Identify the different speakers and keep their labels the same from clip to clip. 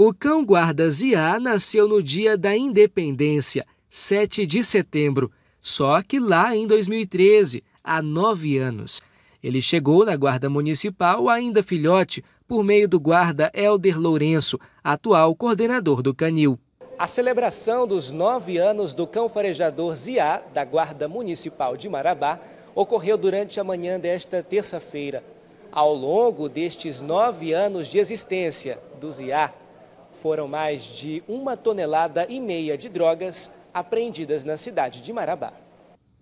Speaker 1: O cão guarda Ziá nasceu no dia da independência, 7 de setembro, só que lá em 2013, há nove anos. Ele chegou na Guarda Municipal ainda filhote, por meio do guarda Helder Lourenço, atual coordenador do Canil. A celebração dos nove anos do cão farejador Ziá, da Guarda Municipal de Marabá, ocorreu durante a manhã desta terça-feira. Ao longo destes nove anos de existência do Ziá, foram mais de uma tonelada e meia de drogas apreendidas na cidade de Marabá.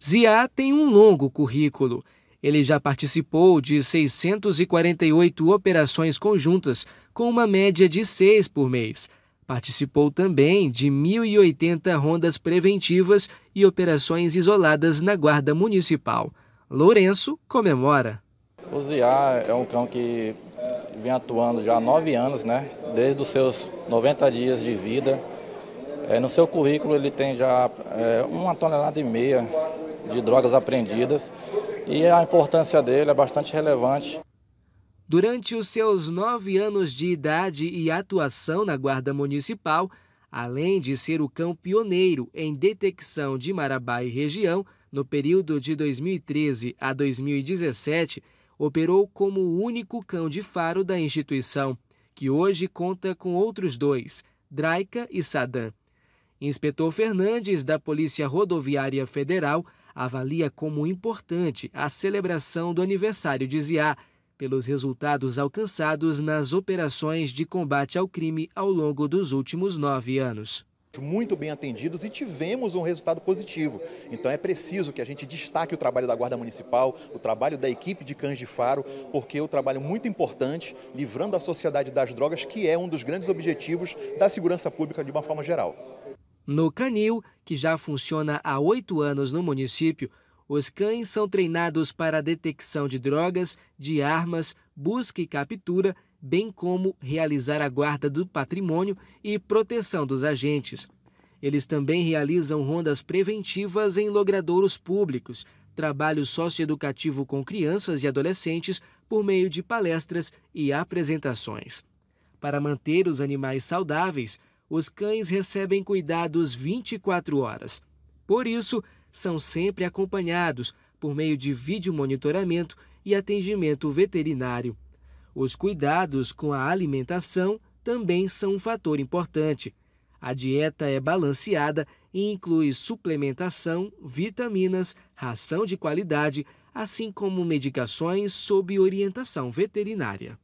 Speaker 1: Zia tem um longo currículo. Ele já participou de 648 operações conjuntas, com uma média de seis por mês. Participou também de 1.080 rondas preventivas e operações isoladas na Guarda Municipal. Lourenço comemora.
Speaker 2: O Zia é um cão que vem atuando já há nove anos, né? Desde os seus 90 dias de vida. É, no seu currículo ele tem já é, uma tonelada e meia de drogas apreendidas e a importância dele é bastante relevante. Durante os seus nove anos de idade
Speaker 1: e atuação na Guarda Municipal, além de ser o cão pioneiro em detecção de Marabá e região, no período de 2013 a 2017, operou como o único cão de faro da instituição, que hoje conta com outros dois, Draica e Sadam. Inspetor Fernandes, da Polícia Rodoviária Federal, avalia como importante a celebração do aniversário de Ziá, pelos resultados alcançados nas operações de combate
Speaker 3: ao crime ao longo dos últimos nove anos muito bem atendidos e tivemos um resultado positivo. Então é preciso que a gente destaque o trabalho da Guarda Municipal, o trabalho da equipe de Cães de Faro, porque é um trabalho muito importante, livrando a sociedade das drogas, que é um dos grandes objetivos da segurança pública de uma forma geral.
Speaker 1: No Canil, que já funciona há oito anos no município, os cães são treinados para a detecção de drogas, de armas, busca e captura, bem como realizar a guarda do patrimônio e proteção dos agentes. Eles também realizam rondas preventivas em logradouros públicos, trabalho socioeducativo com crianças e adolescentes por meio de palestras e apresentações. Para manter os animais saudáveis, os cães recebem cuidados 24 horas. Por isso, são sempre acompanhados por meio de vídeo monitoramento e atendimento veterinário. Os cuidados com a alimentação também são um fator importante. A dieta é balanceada e inclui suplementação, vitaminas, ração de qualidade, assim como medicações sob orientação veterinária.